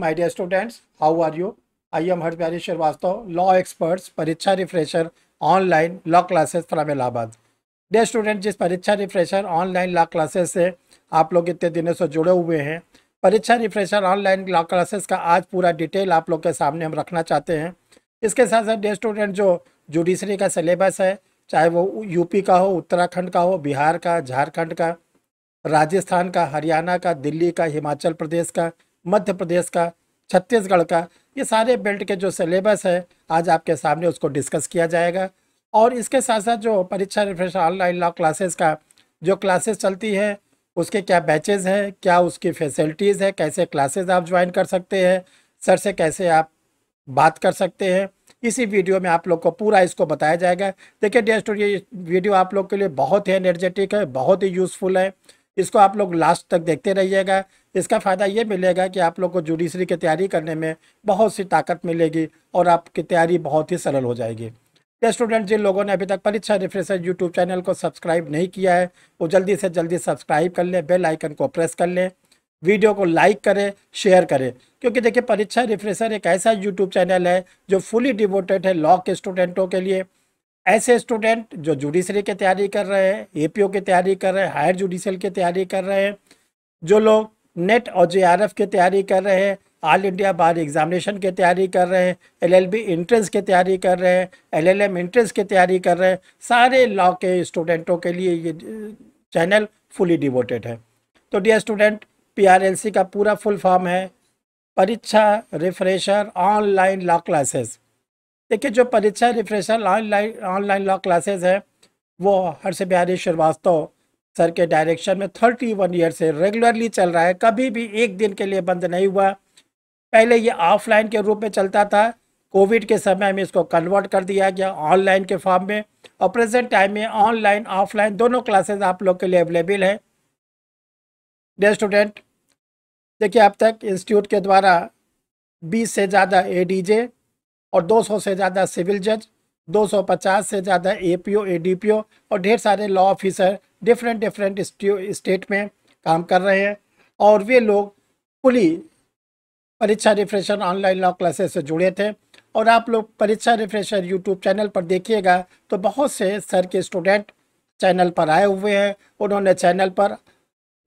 my dear students how are you I am am Harpyari Srivastava law experts Pariksha refresher online law classes from Allahabad dear student जिस Pariksha refresher online law classes से आप लोग इतने दिनों से जुड़े हुए हैं परीक्षा रिफ्रेशर ऑनलाइन लॉ क्लासेस का आज पूरा डिटेल आप लोग के सामने हम रखना चाहते हैं इसके साथ साथ डे स्टूडेंट जो जुडिशरी का सिलेबस है चाहे वो यूपी का हो उत्तराखंड का हो बिहार का झारखंड का राजस्थान का हरियाणा का दिल्ली का हिमाचल प्रदेश का मध्य प्रदेश का छत्तीसगढ़ का ये सारे बेल्ट के जो सिलेबस है आज आपके सामने उसको डिस्कस किया जाएगा और इसके साथ साथ जो परीक्षा रिफ्रेश ऑनलाइन लॉ क्लासेस का जो क्लासेस चलती है उसके क्या बैचेज़ हैं क्या उसकी फैसिलिटीज़ है कैसे क्लासेस आप ज्वाइन कर सकते हैं सर से कैसे आप बात कर सकते हैं इसी वीडियो में आप लोग को पूरा इसको बताया जाएगा देखिए डे स्टोरी वीडियो आप लोग के लिए बहुत ही एनर्जेटिक है बहुत ही यूज़फुल है इसको आप लोग लास्ट तक देखते रहिएगा इसका फ़ायदा ये मिलेगा कि आप लोग को जुडिशरी की तैयारी करने में बहुत सी ताकत मिलेगी और आपकी तैयारी बहुत ही सरल हो जाएगी ये स्टूडेंट जिन लोगों ने अभी तक परीक्षा रिफ्रेशर यूट्यूब चैनल को सब्सक्राइब नहीं किया है वो जल्दी से जल्दी सब्सक्राइब कर लें बेल आइकन को प्रेस कर लें वीडियो को लाइक करें शेयर करें क्योंकि देखिए परीक्षा रिफ्रेशर एक ऐसा यूट्यूब चैनल है जो फुली डिवोटेड है लॉ के स्टूडेंटों के लिए ऐसे स्टूडेंट जो जुडिशरी की तैयारी कर रहे हैं ए की तैयारी कर रहे हैं हायर जुडिशल की तैयारी कर रहे हैं जो लोग नेट और जे की तैयारी कर रहे हैं ऑल इंडिया बार एग्जामिनेशन की तैयारी कर रहे हैं बी एंट्रेंस की तैयारी कर रहे हैं एम एंट्रेंस की तैयारी कर रहे हैं सारे लॉ के स्टूडेंटों के लिए ये चैनल फुली डिवोटेड है तो डियर स्टूडेंट पीआरएलसी का पूरा फुल फॉर्म है परीक्षा रिफ्रेशर ऑनलाइन लॉ क्लासेस देखिए जो Pariksha refresher online online law classes है वो हर्ष बिहारी श्रीवास्तव सर के डायरेक्शन में थर्टी वन ईयर से रेगुलरली चल रहा है कभी भी एक दिन के लिए बंद नहीं हुआ पहले ये ऑफलाइन के रूप में चलता था कोविड के समय में इसको कन्वर्ट कर दिया गया ऑनलाइन के फॉर्म में और प्रेजेंट टाइम में ऑनलाइन ऑफलाइन दोनों क्लासेस आप लोग के लिए अवेलेबल है डे स्टूडेंट देखिए अब तक इंस्टीट्यूट के द्वारा बीस से ज़्यादा ए और दो से ज़्यादा सिविल जज 250 से ज़्यादा एपीओ एडीपीओ और ढेर सारे law officer different different state में काम कर रहे हैं और वे लोग पुली परीक्षा रिफ्रेशर ऑनलाइन लॉ क्लासेस से जुड़े थे और आप लोग परीक्षा रिफ्रेशर यूट्यूब चैनल पर देखिएगा तो बहुत से सर के स्टूडेंट चैनल पर आए हुए हैं उन्होंने चैनल पर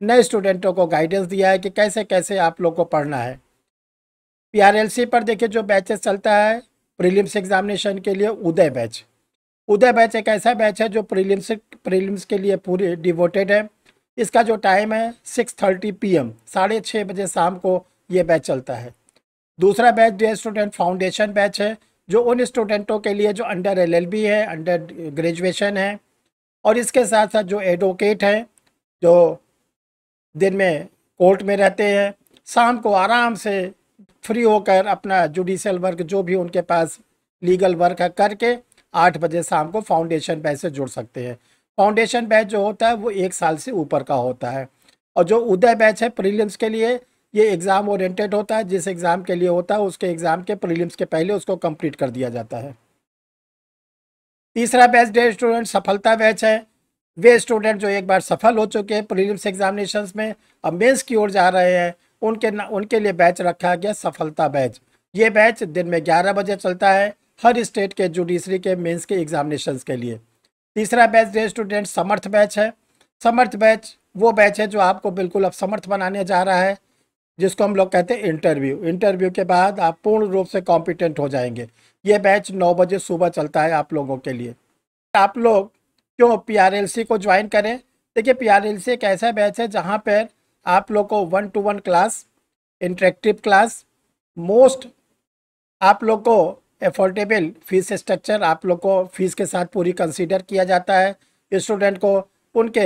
नए स्टूडेंटों को गाइडेंस दिया है कि कैसे कैसे आप लोग को पढ़ना है पी पर देखिए जो बैचेस चलता है प्रीलिम्स एग्जामिनेशन के लिए उदय बैच उदय बैच एक ऐसा बैच है जो प्रीलिम्स प्रीलिम्स के लिए पूरे डिवोटेड है इसका जो टाइम है सिक्स थर्टी पी एम साढ़े छः बजे शाम को ये बैच चलता है दूसरा batch day student foundation batch है जो उन स्टूडेंटों के लिए जो अंडर एलएलबी है अंडर ग्रेजुएशन है और इसके साथ साथ जो एडवोकेट हैं जो दिन में कोर्ट में रहते हैं शाम को आराम से फ्री होकर अपना जुडिशल वर्क जो भी उनके पास लीगल वर्क है करके आठ बजे शाम को फाउंडेशन बैच से जुड़ सकते हैं फाउंडेशन बैच जो होता है वो एक साल से ऊपर का होता है और जो उदय बैच है प्रीलिम्स के लिए ये एग्ज़ाम ओरिएंटेड होता है जिस एग्ज़ाम के लिए होता है उसके एग्ज़ाम के प्रीलिम्स के पहले उसको कंप्लीट कर दिया जाता है तीसरा batch day student Safalta batch है वे स्टूडेंट जो एक बार सफल हो चुके हैं प्रीलिम्स एग्जामिनेशन में अब मेन्स की ओर जा रहे हैं उनके न, उनके लिए बैच रखा गया सफलता बैच ये बैच दिन में ग्यारह बजे चलता है हर स्टेट के जुडिशरी के मेंस के एग्जामिनेशन के लिए तीसरा बैच जो स्टूडेंट समर्थ बैच है समर्थ बैच वो बैच है जो आपको बिल्कुल अब समर्थ बनाने जा रहा है जिसको हम लोग कहते हैं इंटरव्यू इंटरव्यू के बाद आप पूर्ण रूप से कॉम्पिटेंट हो जाएंगे ये बैच नौ बजे सुबह चलता है आप लोगों के लिए आप लोग क्यों पी को ज्वाइन करें देखिए पी एक ऐसा बैच है जहाँ पर आप लोग को one to one class interactive class most आप लोग को एफोर्डेबल फीस स्ट्रक्चर आप लोग को फीस के साथ पूरी कंसीडर किया जाता है स्टूडेंट को उनके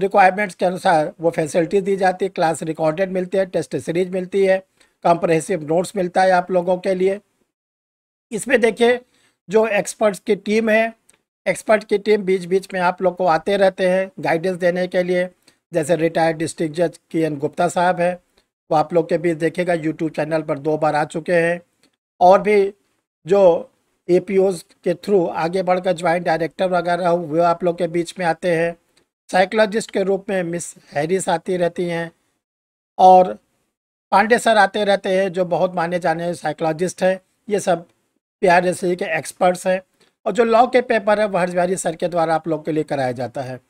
रिक्वायरमेंट्स के अनुसार वो फैसिलिटी दी जाती है क्लास रिकॉर्डेड मिलती है टेस्ट सीरीज मिलती है कॉम्प्रहेसिव नोट्स मिलता है आप लोगों के लिए इसमें देखिए जो एक्सपर्ट्स की टीम है एक्सपर्ट की टीम बीच बीच में आप लोग को आते रहते हैं गाइडेंस देने के लिए जैसे रिटायर्ड डिस्ट्रिक्ट जज के एन गुप्ता साहब हैं वो आप लोग के बीच देखेगा यूट्यूब चैनल पर दो बार आ चुके हैं और भी जो ए के थ्रू आगे बढ़कर ज्वाइंट डायरेक्टर वगैरह हो वे आप लोग के बीच में आते हैं साइकोलॉजिस्ट के रूप में मिस हैरिस आती रहती हैं और पांडे सर आते रहते हैं जो बहुत माने जाने साइकोलॉजिस्ट हैं ये सब पी के एक्सपर्ट्स हैं और जो लॉ के पेपर है वो हर सर के द्वारा आप लोग के लिए कराया जाता है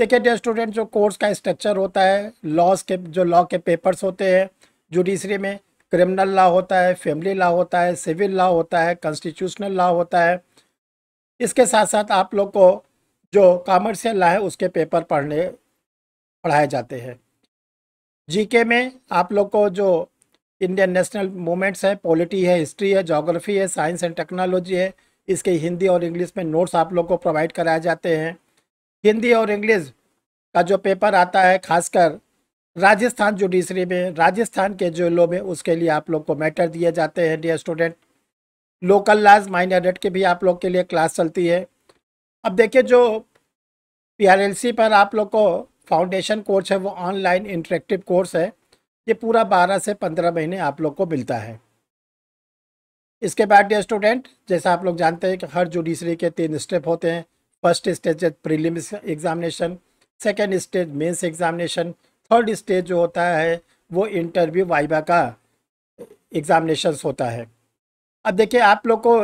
देखिए डे स्टूडेंट जो कोर्स का स्ट्रक्चर होता है लॉज के जो लॉ के पेपर्स होते हैं जुडिशरी में क्रिमिनल लॉ होता है फैमिली लॉ होता है सिविल लॉ होता है कॉन्स्टिट्यूशनल लॉ होता है इसके साथ साथ आप लोग को जो कॉमर्शियल लॉ है उसके पेपर पढ़ने पढ़ाए जाते हैं जीके में आप लोग को जो इंडियन नेशनल मूवमेंट्स है पॉलिटी है हिस्ट्री है जोग्राफी है साइंस एंड टेक्नोलॉजी है इसके हिंदी और इंग्लिश में नोट्स आप लोग को प्रोवाइड कराए जाते हैं हिंदी और इंग्लिश का जो पेपर आता है खासकर राजस्थान जुडिशरी में राजस्थान के जो लो में उसके लिए आप लोग को मैटर दिए जाते हैं the student local laws minor rate के भी आप लोग के लिए क्लास चलती है अब देखिए जो पी पर आप लोग को फाउंडेशन कोर्स है वो ऑनलाइन इंटरेक्टिव कोर्स है ये पूरा बारह से पंद्रह महीने आप लोग को मिलता है इसके बाद डे स्टूडेंट जैसा आप लोग जानते हैं कि हर जुडिशरी के तीन स्टेप होते हैं first stage prelims examination second stage mains examination third stage जो होता है वो इंटरव्यू वाइबा का एग्जामिनेशन होता है अब देखिए आप लोग को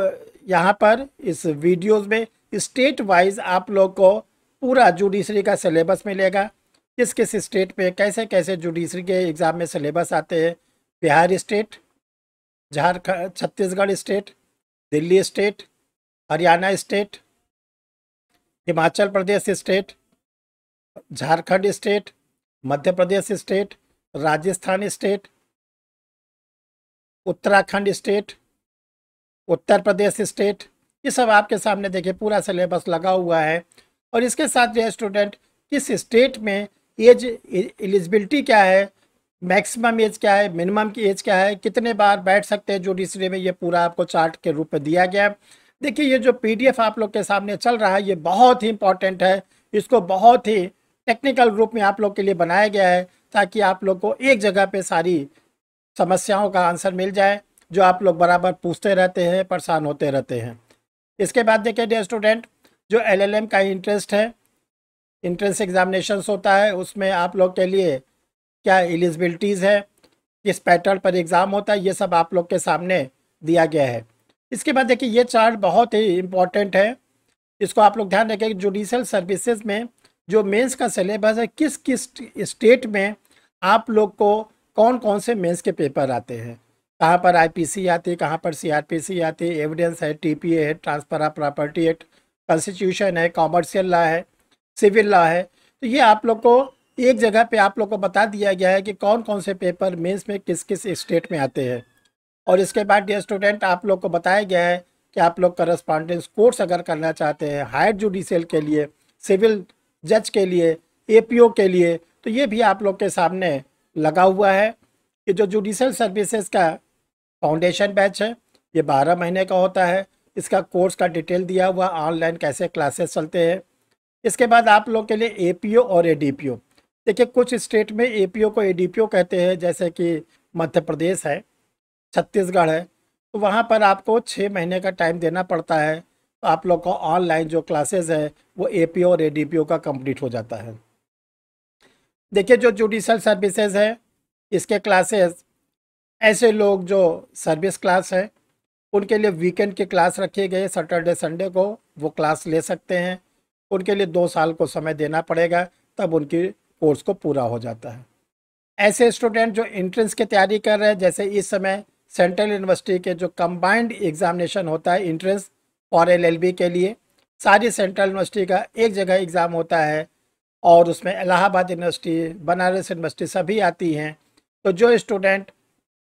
यहाँ पर इस वीडियोस में स्टेट वाइज आप लोग को पूरा जुडिशरी का सिलेबस मिलेगा किस किस स्टेट पे कैसे कैसे जुडिशरी के एग्ज़ाम में सिलेबस आते हैं Bihar state Jharkhand Chhattisgarh state Delhi state Haryana state Himachal Pradesh state Jharkhand state Madhya Pradesh state Rajasthan state Uttarakhand state Uttar Pradesh state ये सब आपके सामने देखिए पूरा सिलेबस लगा हुआ है और इसके साथ जो है स्टूडेंट किस स्टेट में एज एलिजिबिलिटी क्या है मैक्सिमम एज क्या है मिनिमम की एज क्या है कितने बार बैठ सकते हैं जो डिस्ट्री में ये पूरा आपको चार्ट के रूप में दिया गया देखिए ये जो पीडीएफ आप लोग के सामने चल रहा है ये बहुत ही इंपॉर्टेंट है इसको बहुत ही टेक्निकल रूप में आप लोग के लिए बनाया गया है ताकि आप लोग को एक जगह पे सारी समस्याओं का आंसर मिल जाए जो आप लोग बराबर पूछते रहते हैं परेशान होते रहते हैं इसके बाद देखिए डे स्टूडेंट जो एलएलएम का इंटरेस्ट है इंट्रेंस एग्जामिनेशन होता है उसमें आप लोग के लिए क्या एलिजिबिलिटीज़ है किस पैटर्न पर एग्ज़ाम होता है ये सब आप लोग के सामने दिया गया है इसके बाद देखिए ये चार्ट बहुत ही इम्पॉर्टेंट है इसको आप लोग ध्यान रखें कि जुडिशल सर्विसेज में जो मेंस का सिलेबस है किस किस स्टेट में आप लोग को कौन कौन से मेंस के पेपर आते हैं कहाँ पर आईपीसी आती है कहाँ पर सीआरपीसी आती है एविडेंस है टीपीए है transfer of property act constitution है कॉमर्शियल लॉ है सिविल लॉ है तो ये आप लोग को एक जगह पर आप लोग को बता दिया गया है कि कौन कौन से पेपर मेन्स में किस किस स्टेट में आते हैं और इसके बाद डियर स्टूडेंट आप लोग को बताया गया है कि आप लोग करस्पॉन्डेंस कोर्स अगर करना चाहते हैं हायर जुडिशियल के लिए सिविल जज के लिए एपीओ के लिए तो ये भी आप लोग के सामने लगा हुआ है कि जो जुडिशल सर्विसेज का फाउंडेशन बैच है ये बारह महीने का होता है इसका कोर्स का डिटेल दिया हुआ ऑनलाइन कैसे क्लासेस चलते हैं इसके बाद आप लोग के लिए ए और ए देखिए कुछ स्टेट में ए को ए कहते हैं जैसे कि मध्य प्रदेश है छत्तीसगढ़ है तो वहाँ पर आपको छः महीने का टाइम देना पड़ता है तो आप लोग का ऑनलाइन जो क्लासेज है वो ए और ए का कम्प्लीट हो जाता है देखिए जो जुडिशल सर्विसेज है इसके क्लासेस ऐसे लोग जो सर्विस क्लास है उनके लिए वीकेंड की क्लास रखी गए सैटरडे संडे को वो क्लास ले सकते हैं उनके लिए दो साल को समय देना पड़ेगा तब उनकी कोर्स को पूरा हो जाता है ऐसे स्टूडेंट जो इंट्रेंस की तैयारी कर रहे हैं जैसे इस समय सेंट्रल यूनिवर्सिटी के जो कंबाइंड एग्जामिनेशन होता है इंट्रेंस और एलएलबी के लिए सारी सेंट्रल यूनिवर्सिटी का एक जगह एग्ज़ाम होता है और उसमें इलाहाबाद यूनिवर्सिटी बनारस यूनिवर्सिटी सभी आती हैं तो जो स्टूडेंट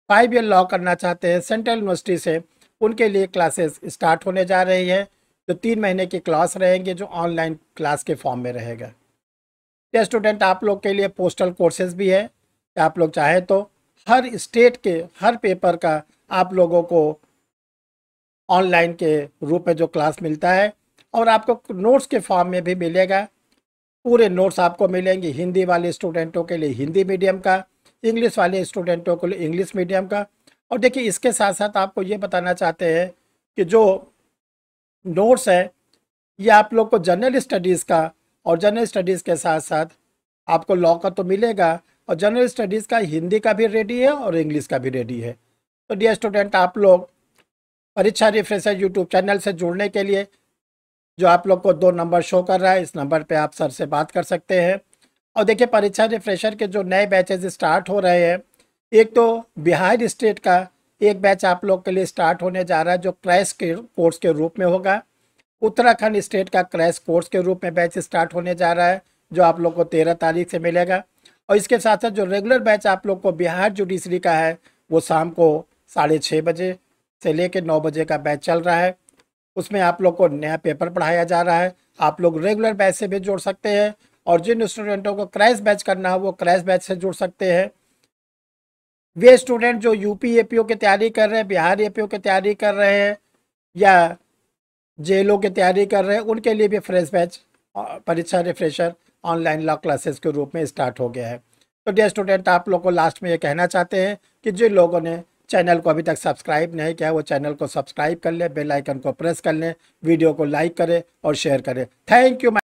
फाइव ईयर लॉ करना चाहते हैं सेंट्रल यूनिवर्सिटी से उनके लिए क्लासेस स्टार्ट होने जा रही है जो तीन महीने की क्लास रहेंगे जो ऑनलाइन क्लास के फॉर्म में रहेगा ये तो स्टूडेंट आप लोग के लिए पोस्टल कोर्सेज भी है आप लोग चाहें तो हर स्टेट के हर पेपर का आप लोगों को ऑनलाइन के रूप में जो क्लास मिलता है और आपको नोट्स के फॉर्म में भी मिलेगा पूरे नोट्स आपको मिलेंगे हिंदी वाले स्टूडेंटों के लिए हिंदी मीडियम का इंग्लिश वाले स्टूडेंटों के लिए इंग्लिश मीडियम का और देखिए इसके साथ साथ आपको ये बताना चाहते हैं कि जो नोट्स है ये आप लोग को जनरल स्टडीज़ का और जनरल स्टडीज़ के साथ साथ आपको लॉ का तो मिलेगा और जनरल स्टडीज़ का हिंदी का भी रेडी है और इंग्लिश का भी रेडी है तो डियर स्टूडेंट आप लोग परीक्षा रिफ्रेशर यूट्यूब चैनल से जुड़ने के लिए जो आप लोग को दो नंबर शो कर रहा है इस नंबर पे आप सर से बात कर सकते हैं और देखिए परीक्षा रिफ्रेशर के जो नए बैचेज स्टार्ट हो रहे हैं एक तो बिहार स्टेट का एक बैच आप लोग के लिए स्टार्ट होने जा रहा है जो क्रैश के कोर्स के रूप में होगा उत्तराखंड स्टेट का क्रैश कोर्स के रूप में बैच स्टार्ट होने जा रहा है जो आप लोग को तेरह तारीख से मिलेगा और इसके साथ साथ जो रेगुलर बैच आप लोग को बिहार जुडिशरी का है वो शाम को साढ़े छः बजे से लेकर नौ बजे का बैच चल रहा है उसमें आप लोग को नया पेपर पढ़ाया जा रहा है आप लोग रेगुलर बैच से भी जुड़ सकते हैं और जिन स्टूडेंटों को क्रैश बैच करना है वो क्रैश बैच से जुड़ सकते हैं वे स्टूडेंट जो यूपी ओ की तैयारी कर रहे हैं बिहार ओ की तैयारी कर रहे हैं या जेलों की तैयारी कर रहे हैं उनके लिए भी फ्रेश बैच परीक्षा रिफ्रेशर ऑनलाइन लॉ क्लासेस के रूप में स्टार्ट हो गया है तो डियर स्टूडेंट आप लोग को लास्ट में ये कहना चाहते हैं कि जिन लोगों ने चैनल को अभी तक सब्सक्राइब नहीं किया वो चैनल को सब्सक्राइब कर लें बेलाइकन को प्रेस कर लें वीडियो को लाइक करें और शेयर करें थैंक यू